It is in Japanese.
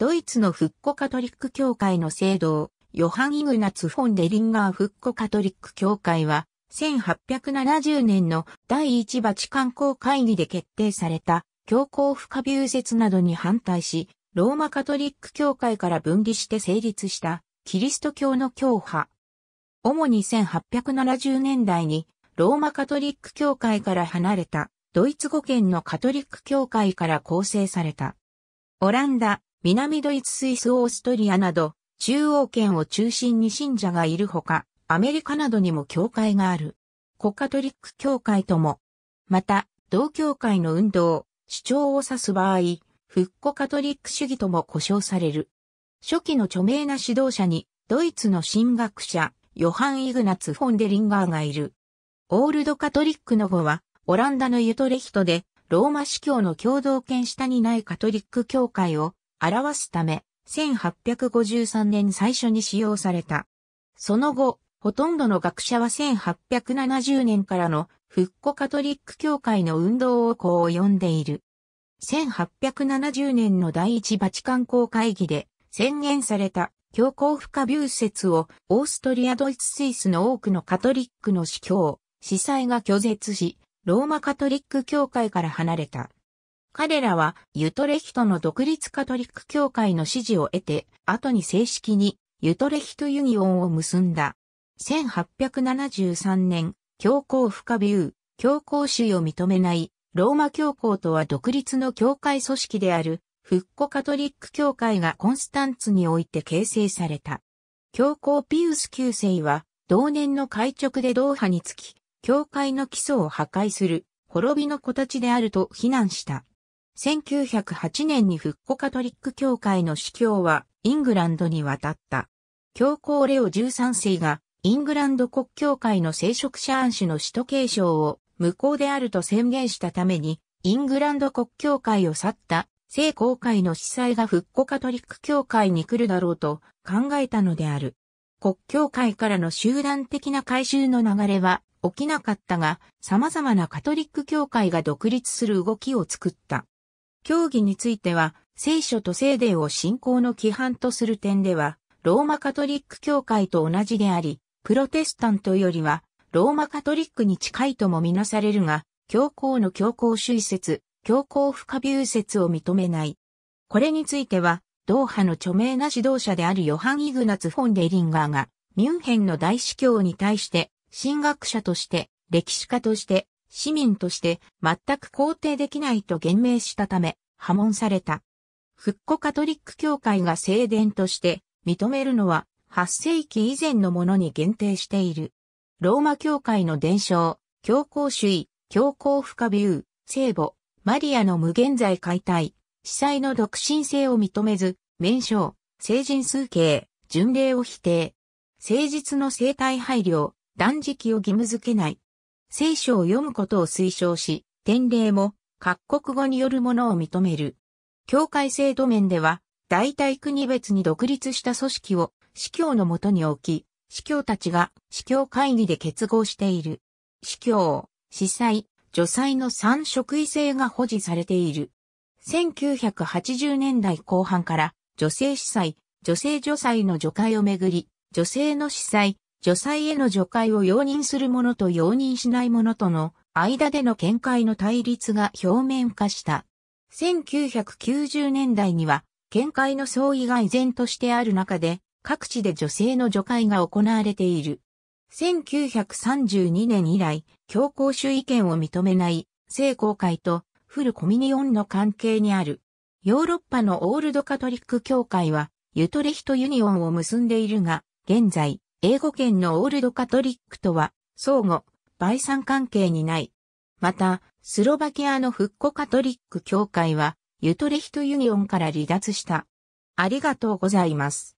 ドイツの復古カトリック教会の聖堂、ヨハン・イグナツ・フォン・デリンガー復古カトリック教会は、1870年の第一バチカン公会議で決定された、教皇不可謬説などに反対し、ローマカトリック教会から分離して成立した、キリスト教の教派。主に1870年代に、ローマカトリック教会から離れた、ドイツ語圏のカトリック教会から構成された。オランダ、南ドイツスイスオーストリアなど、中央圏を中心に信者がいるほか、アメリカなどにも教会がある。国カトリック教会とも。また、同教会の運動、主張を指す場合、復古カトリック主義とも呼称される。初期の著名な指導者に、ドイツの神学者、ヨハン・イグナツ・フォンデリンガーがいる。オールドカトリックの後は、オランダのユトレヒトで、ローマ司教の共同権下にないカトリック教会を表すため、1853年最初に使用された。その後、ほとんどの学者は1870年からの復古カトリック教会の運動をこう呼んでいる。1870年の第一バチカン公会議で宣言された教皇不可謬説をオーストリアドイツスイスの多くのカトリックの司教、司祭が拒絶し、ローマカトリック教会から離れた。彼らはユトレヒトの独立カトリック教会の支持を得て、後に正式にユトレヒトユニオンを結んだ。1873年、教皇不可ビ教皇主を認めないローマ教皇とは独立の教会組織である復古カトリック教会がコンスタンツにおいて形成された。教皇ピウス9世は同年の会直でドーハにつき、教会の基礎を破壊する滅びの子たちであると非難した。1908年に復古カトリック教会の司教はイングランドに渡った。教皇レオ13世がイングランド国教会の聖職者安氏の使徒継承を無効であると宣言したために、イングランド国教会を去った聖公会の司祭が復古カトリック教会に来るだろうと考えたのである。国教会からの集団的な改修の流れは起きなかったが、様々なカトリック教会が独立する動きを作った。教義については、聖書と聖霊を信仰の規範とする点では、ローマカトリック教会と同じであり、プロテスタントよりは、ローマカトリックに近いともみなされるが、教皇の教皇主義説、教皇不可謬説を認めない。これについては、ドーハの著名な指導者であるヨハン・イグナツ・フォン・デリンガーが、ミュンヘンの大司教に対して、神学者として、歴史家として、市民として全く肯定できないと言明したため、破門された。復古カトリック教会が聖殿として認めるのは8世紀以前のものに限定している。ローマ教会の伝承、教皇主義、教皇不可ビ聖母、マリアの無限在解体、司祭の独身性を認めず、名称、成人数形、巡礼を否定。誠実の生態配慮、断食を義務付けない。聖書を読むことを推奨し、典礼も各国語によるものを認める。教会制度面では、大体国別に独立した組織を司教のもとに置き、司教たちが司教会議で結合している。司教、司祭、助祭の三職位制が保持されている。1980年代後半から女性司祭、女性助祭の除会をめぐり、女性の司祭、女罪への除外を容認する者と容認しない者との間での見解の対立が表面化した。1990年代には、見解の相違が依然としてある中で、各地で女性の除外が行われている。1932年以来、強行主意見を認めない、聖公会とフルコミニオンの関係にある。ヨーロッパのオールドカトリック教会は、ユトレヒトユニオンを結んでいるが、現在、英語圏のオールドカトリックとは相互、売産関係にない。また、スロバキアの復古カトリック教会は、ユトレヒトユニオンから離脱した。ありがとうございます。